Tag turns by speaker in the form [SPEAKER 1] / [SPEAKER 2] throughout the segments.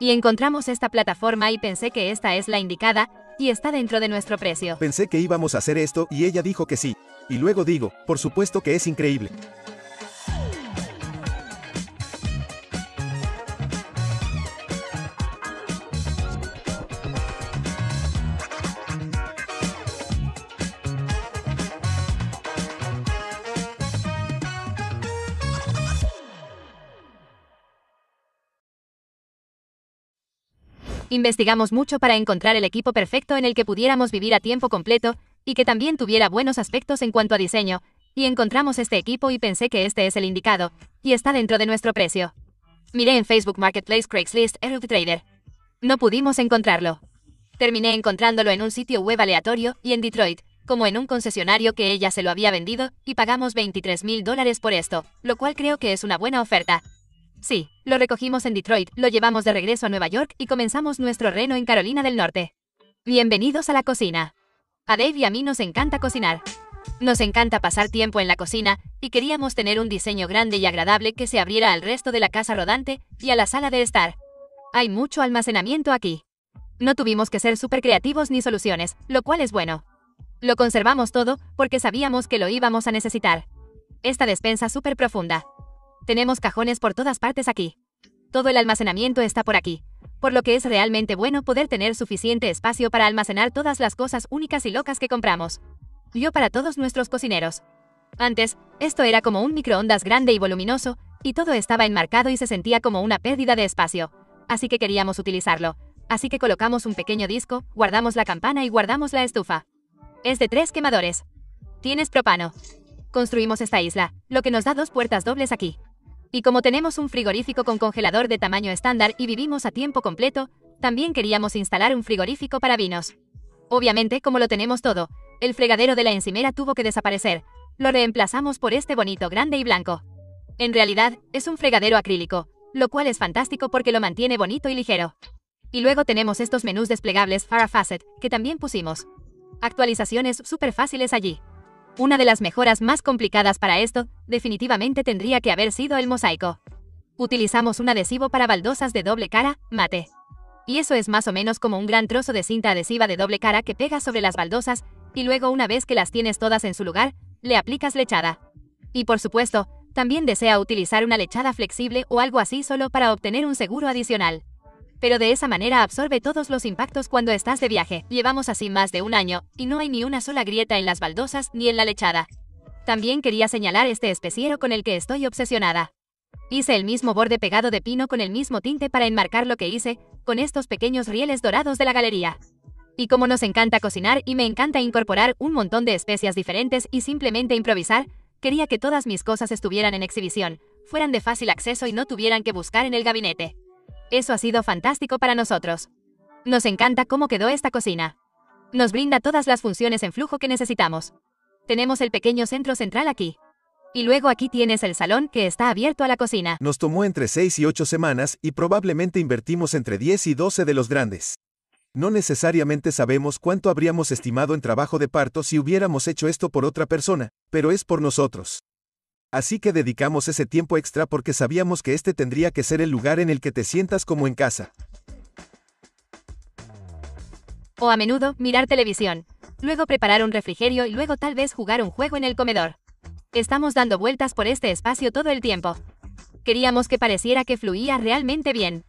[SPEAKER 1] Y encontramos esta plataforma y pensé que esta es la indicada, y está dentro de nuestro precio.
[SPEAKER 2] Pensé que íbamos a hacer esto y ella dijo que sí. Y luego digo, por supuesto que es increíble.
[SPEAKER 1] Investigamos mucho para encontrar el equipo perfecto en el que pudiéramos vivir a tiempo completo y que también tuviera buenos aspectos en cuanto a diseño, y encontramos este equipo y pensé que este es el indicado, y está dentro de nuestro precio. Miré en Facebook Marketplace Craigslist ebay Trader. No pudimos encontrarlo. Terminé encontrándolo en un sitio web aleatorio y en Detroit, como en un concesionario que ella se lo había vendido, y pagamos 23 mil dólares por esto, lo cual creo que es una buena oferta. Sí, lo recogimos en Detroit, lo llevamos de regreso a Nueva York y comenzamos nuestro reno en Carolina del Norte. Bienvenidos a la cocina. A Dave y a mí nos encanta cocinar. Nos encanta pasar tiempo en la cocina y queríamos tener un diseño grande y agradable que se abriera al resto de la casa rodante y a la sala de estar. Hay mucho almacenamiento aquí. No tuvimos que ser súper creativos ni soluciones, lo cual es bueno. Lo conservamos todo porque sabíamos que lo íbamos a necesitar. Esta despensa súper profunda. Tenemos cajones por todas partes aquí. Todo el almacenamiento está por aquí, por lo que es realmente bueno poder tener suficiente espacio para almacenar todas las cosas únicas y locas que compramos. Yo para todos nuestros cocineros. Antes, esto era como un microondas grande y voluminoso, y todo estaba enmarcado y se sentía como una pérdida de espacio. Así que queríamos utilizarlo. Así que colocamos un pequeño disco, guardamos la campana y guardamos la estufa. Es de tres quemadores. Tienes propano. Construimos esta isla, lo que nos da dos puertas dobles aquí. Y como tenemos un frigorífico con congelador de tamaño estándar y vivimos a tiempo completo, también queríamos instalar un frigorífico para vinos. Obviamente, como lo tenemos todo, el fregadero de la encimera tuvo que desaparecer. Lo reemplazamos por este bonito grande y blanco. En realidad, es un fregadero acrílico, lo cual es fantástico porque lo mantiene bonito y ligero. Y luego tenemos estos menús desplegables Farafacet, que también pusimos. Actualizaciones súper fáciles allí. Una de las mejoras más complicadas para esto, definitivamente tendría que haber sido el mosaico. Utilizamos un adhesivo para baldosas de doble cara, mate. Y eso es más o menos como un gran trozo de cinta adhesiva de doble cara que pegas sobre las baldosas, y luego una vez que las tienes todas en su lugar, le aplicas lechada. Y por supuesto, también desea utilizar una lechada flexible o algo así solo para obtener un seguro adicional pero de esa manera absorbe todos los impactos cuando estás de viaje. Llevamos así más de un año, y no hay ni una sola grieta en las baldosas ni en la lechada. También quería señalar este especiero con el que estoy obsesionada. Hice el mismo borde pegado de pino con el mismo tinte para enmarcar lo que hice, con estos pequeños rieles dorados de la galería. Y como nos encanta cocinar y me encanta incorporar un montón de especias diferentes y simplemente improvisar, quería que todas mis cosas estuvieran en exhibición, fueran de fácil acceso y no tuvieran que buscar en el gabinete. Eso ha sido fantástico para nosotros. Nos encanta cómo quedó esta cocina. Nos brinda todas las funciones en flujo que necesitamos. Tenemos el pequeño centro central aquí. Y luego aquí tienes el salón que está abierto a la cocina.
[SPEAKER 2] Nos tomó entre 6 y 8 semanas y probablemente invertimos entre 10 y 12 de los grandes. No necesariamente sabemos cuánto habríamos estimado en trabajo de parto si hubiéramos hecho esto por otra persona, pero es por nosotros. Así que dedicamos ese tiempo extra porque sabíamos que este tendría que ser el lugar en el que te sientas como en casa.
[SPEAKER 1] O a menudo, mirar televisión. Luego preparar un refrigerio y luego tal vez jugar un juego en el comedor. Estamos dando vueltas por este espacio todo el tiempo. Queríamos que pareciera que fluía realmente bien.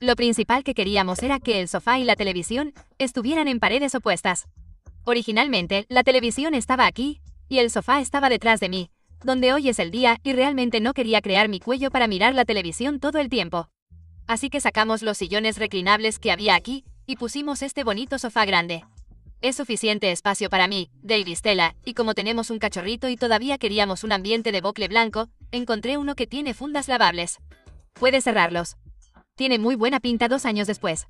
[SPEAKER 1] Lo principal que queríamos era que el sofá y la televisión estuvieran en paredes opuestas. Originalmente, la televisión estaba aquí, y el sofá estaba detrás de mí, donde hoy es el día y realmente no quería crear mi cuello para mirar la televisión todo el tiempo. Así que sacamos los sillones reclinables que había aquí y pusimos este bonito sofá grande. Es suficiente espacio para mí, David Stella, y como tenemos un cachorrito y todavía queríamos un ambiente de bocle blanco, encontré uno que tiene fundas lavables. Puede cerrarlos. Tiene muy buena pinta dos años después.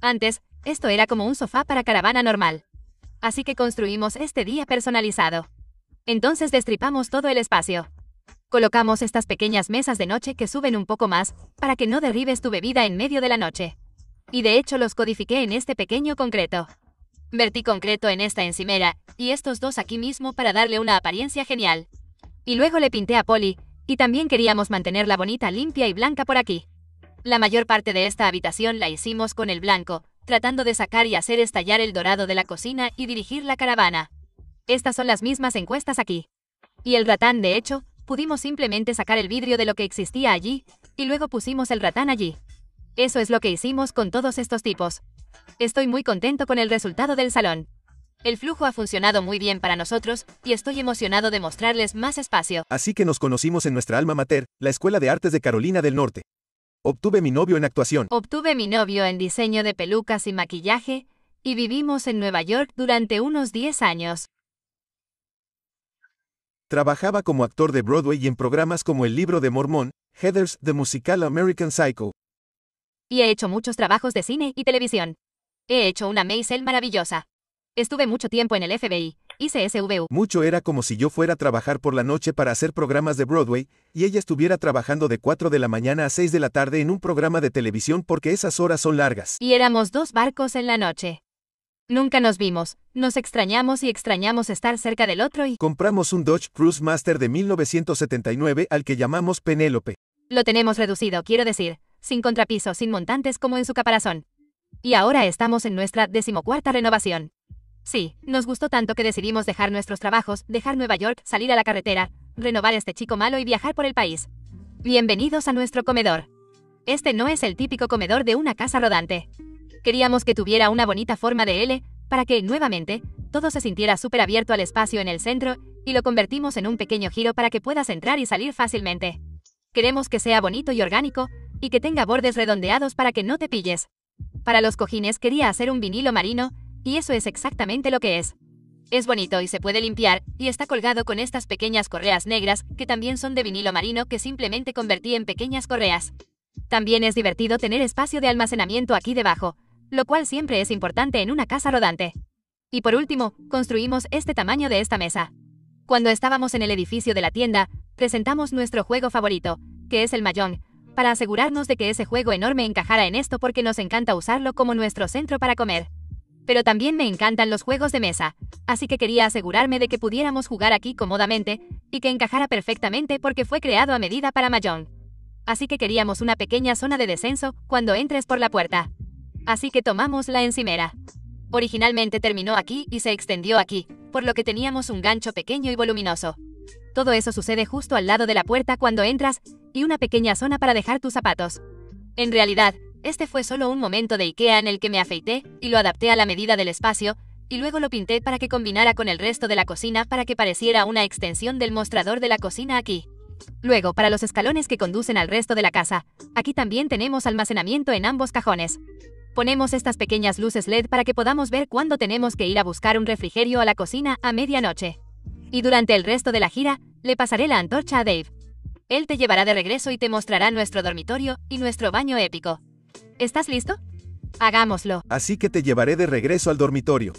[SPEAKER 1] Antes, esto era como un sofá para caravana normal. Así que construimos este día personalizado. Entonces destripamos todo el espacio. Colocamos estas pequeñas mesas de noche que suben un poco más para que no derribes tu bebida en medio de la noche. Y de hecho los codifiqué en este pequeño concreto. Vertí concreto en esta encimera y estos dos aquí mismo para darle una apariencia genial. Y luego le pinté a Polly y también queríamos mantenerla bonita, limpia y blanca por aquí. La mayor parte de esta habitación la hicimos con el blanco, tratando de sacar y hacer estallar el dorado de la cocina y dirigir la caravana. Estas son las mismas encuestas aquí. Y el ratán, de hecho, pudimos simplemente sacar el vidrio de lo que existía allí, y luego pusimos el ratán allí. Eso es lo que hicimos con todos estos tipos. Estoy muy contento con el resultado del salón. El flujo ha funcionado muy bien para nosotros y estoy emocionado de mostrarles más espacio.
[SPEAKER 2] Así que nos conocimos en nuestra alma mater, la Escuela de Artes de Carolina del Norte. Obtuve mi novio en actuación.
[SPEAKER 1] Obtuve mi novio en diseño de pelucas y maquillaje, y vivimos en Nueva York durante unos 10 años.
[SPEAKER 2] Trabajaba como actor de Broadway y en programas como El libro de Mormón, Heathers, The Musical American Psycho.
[SPEAKER 1] Y he hecho muchos trabajos de cine y televisión. He hecho una Maisel maravillosa. Estuve mucho tiempo en el FBI, hice SVU.
[SPEAKER 2] Mucho era como si yo fuera a trabajar por la noche para hacer programas de Broadway y ella estuviera trabajando de 4 de la mañana a 6 de la tarde en un programa de televisión porque esas horas son largas.
[SPEAKER 1] Y éramos dos barcos en la noche. Nunca nos vimos, nos extrañamos y extrañamos estar cerca del otro y...
[SPEAKER 2] Compramos un Dodge Cruise Master de 1979 al que llamamos Penélope.
[SPEAKER 1] Lo tenemos reducido, quiero decir, sin contrapiso, sin montantes como en su caparazón. Y ahora estamos en nuestra decimocuarta renovación. Sí, nos gustó tanto que decidimos dejar nuestros trabajos, dejar Nueva York, salir a la carretera, renovar este chico malo y viajar por el país. Bienvenidos a nuestro comedor. Este no es el típico comedor de una casa rodante. Queríamos que tuviera una bonita forma de L, para que, nuevamente, todo se sintiera súper abierto al espacio en el centro, y lo convertimos en un pequeño giro para que puedas entrar y salir fácilmente. Queremos que sea bonito y orgánico, y que tenga bordes redondeados para que no te pilles. Para los cojines quería hacer un vinilo marino, y eso es exactamente lo que es. Es bonito y se puede limpiar, y está colgado con estas pequeñas correas negras, que también son de vinilo marino que simplemente convertí en pequeñas correas. También es divertido tener espacio de almacenamiento aquí debajo, lo cual siempre es importante en una casa rodante. Y por último, construimos este tamaño de esta mesa. Cuando estábamos en el edificio de la tienda, presentamos nuestro juego favorito, que es el mayón, para asegurarnos de que ese juego enorme encajara en esto porque nos encanta usarlo como nuestro centro para comer. Pero también me encantan los juegos de mesa, así que quería asegurarme de que pudiéramos jugar aquí cómodamente y que encajara perfectamente porque fue creado a medida para mayón. Así que queríamos una pequeña zona de descenso cuando entres por la puerta así que tomamos la encimera. Originalmente terminó aquí y se extendió aquí, por lo que teníamos un gancho pequeño y voluminoso. Todo eso sucede justo al lado de la puerta cuando entras y una pequeña zona para dejar tus zapatos. En realidad, este fue solo un momento de Ikea en el que me afeité y lo adapté a la medida del espacio y luego lo pinté para que combinara con el resto de la cocina para que pareciera una extensión del mostrador de la cocina aquí. Luego, para los escalones que conducen al resto de la casa, aquí también tenemos almacenamiento en ambos cajones. Ponemos estas pequeñas luces LED para que podamos ver cuándo tenemos que ir a buscar un refrigerio a la cocina a medianoche. Y durante el resto de la gira, le pasaré la antorcha a Dave. Él te llevará de regreso y te mostrará nuestro dormitorio y nuestro baño épico. ¿Estás listo? Hagámoslo.
[SPEAKER 2] Así que te llevaré de regreso al dormitorio.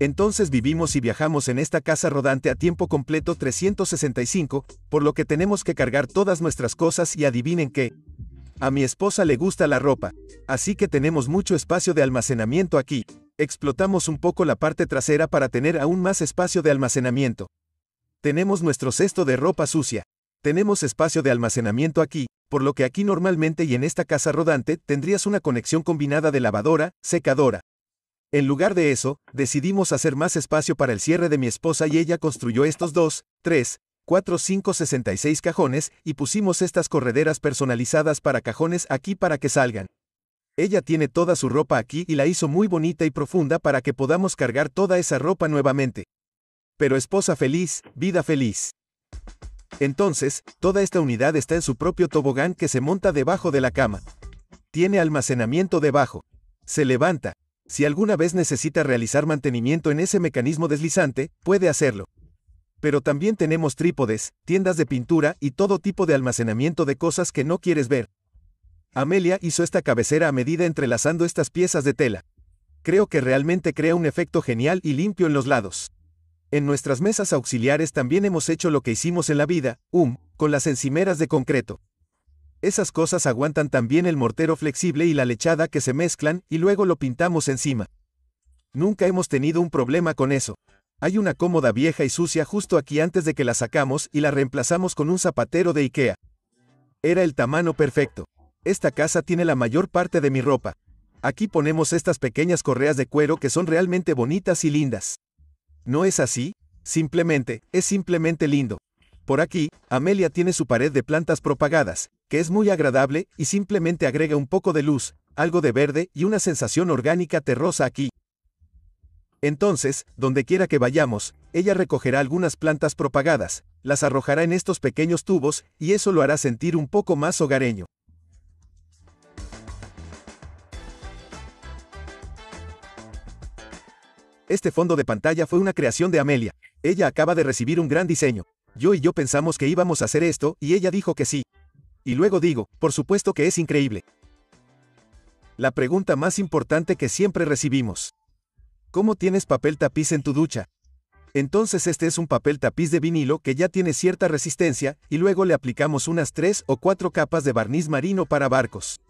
[SPEAKER 2] Entonces vivimos y viajamos en esta casa rodante a tiempo completo 365, por lo que tenemos que cargar todas nuestras cosas y adivinen qué. A mi esposa le gusta la ropa, así que tenemos mucho espacio de almacenamiento aquí. Explotamos un poco la parte trasera para tener aún más espacio de almacenamiento. Tenemos nuestro cesto de ropa sucia. Tenemos espacio de almacenamiento aquí, por lo que aquí normalmente y en esta casa rodante tendrías una conexión combinada de lavadora, secadora, en lugar de eso, decidimos hacer más espacio para el cierre de mi esposa y ella construyó estos dos, tres, 4, 5, 66 cajones y pusimos estas correderas personalizadas para cajones aquí para que salgan. Ella tiene toda su ropa aquí y la hizo muy bonita y profunda para que podamos cargar toda esa ropa nuevamente. Pero esposa feliz, vida feliz. Entonces, toda esta unidad está en su propio tobogán que se monta debajo de la cama. Tiene almacenamiento debajo. Se levanta, si alguna vez necesita realizar mantenimiento en ese mecanismo deslizante, puede hacerlo. Pero también tenemos trípodes, tiendas de pintura y todo tipo de almacenamiento de cosas que no quieres ver. Amelia hizo esta cabecera a medida entrelazando estas piezas de tela. Creo que realmente crea un efecto genial y limpio en los lados. En nuestras mesas auxiliares también hemos hecho lo que hicimos en la vida, um, con las encimeras de concreto. Esas cosas aguantan también el mortero flexible y la lechada que se mezclan y luego lo pintamos encima. Nunca hemos tenido un problema con eso. Hay una cómoda vieja y sucia justo aquí antes de que la sacamos y la reemplazamos con un zapatero de Ikea. Era el tamaño perfecto. Esta casa tiene la mayor parte de mi ropa. Aquí ponemos estas pequeñas correas de cuero que son realmente bonitas y lindas. ¿No es así? Simplemente, es simplemente lindo. Por aquí, Amelia tiene su pared de plantas propagadas, que es muy agradable y simplemente agrega un poco de luz, algo de verde y una sensación orgánica terrosa aquí. Entonces, donde quiera que vayamos, ella recogerá algunas plantas propagadas, las arrojará en estos pequeños tubos y eso lo hará sentir un poco más hogareño. Este fondo de pantalla fue una creación de Amelia. Ella acaba de recibir un gran diseño. Yo y yo pensamos que íbamos a hacer esto y ella dijo que sí. Y luego digo, por supuesto que es increíble. La pregunta más importante que siempre recibimos. ¿Cómo tienes papel tapiz en tu ducha? Entonces este es un papel tapiz de vinilo que ya tiene cierta resistencia y luego le aplicamos unas tres o cuatro capas de barniz marino para barcos.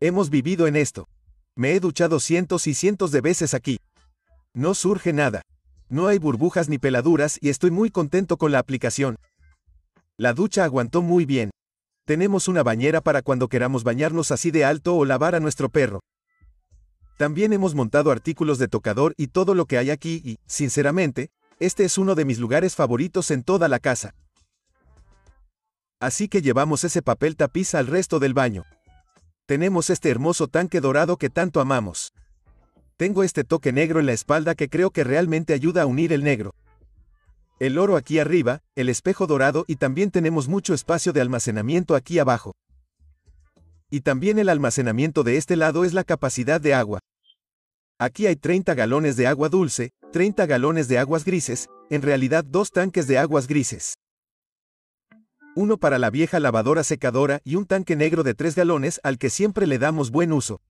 [SPEAKER 2] Hemos vivido en esto. Me he duchado cientos y cientos de veces aquí. No surge nada. No hay burbujas ni peladuras y estoy muy contento con la aplicación. La ducha aguantó muy bien. Tenemos una bañera para cuando queramos bañarnos así de alto o lavar a nuestro perro. También hemos montado artículos de tocador y todo lo que hay aquí y, sinceramente, este es uno de mis lugares favoritos en toda la casa. Así que llevamos ese papel tapiz al resto del baño. Tenemos este hermoso tanque dorado que tanto amamos. Tengo este toque negro en la espalda que creo que realmente ayuda a unir el negro el oro aquí arriba, el espejo dorado y también tenemos mucho espacio de almacenamiento aquí abajo. Y también el almacenamiento de este lado es la capacidad de agua. Aquí hay 30 galones de agua dulce, 30 galones de aguas grises, en realidad dos tanques de aguas grises. Uno para la vieja lavadora secadora y un tanque negro de 3 galones al que siempre le damos buen uso.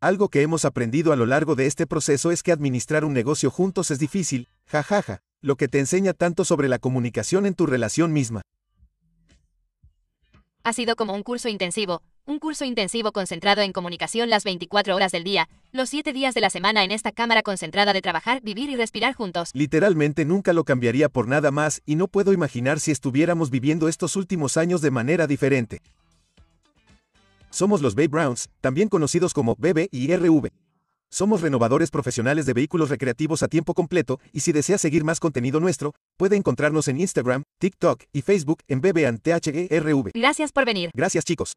[SPEAKER 2] Algo que hemos aprendido a lo largo de este proceso es que administrar un negocio juntos es difícil, jajaja. Ja, ja lo que te enseña tanto sobre la comunicación en tu relación misma.
[SPEAKER 1] Ha sido como un curso intensivo, un curso intensivo concentrado en comunicación las 24 horas del día, los 7 días de la semana en esta cámara concentrada de trabajar, vivir y respirar juntos.
[SPEAKER 2] Literalmente nunca lo cambiaría por nada más y no puedo imaginar si estuviéramos viviendo estos últimos años de manera diferente. Somos los Bay Browns, también conocidos como BB y RV. Somos renovadores profesionales de vehículos recreativos a tiempo completo y si desea seguir más contenido nuestro, puede encontrarnos en Instagram, TikTok y Facebook en BBANTHERV.
[SPEAKER 1] Gracias por venir.
[SPEAKER 2] Gracias chicos.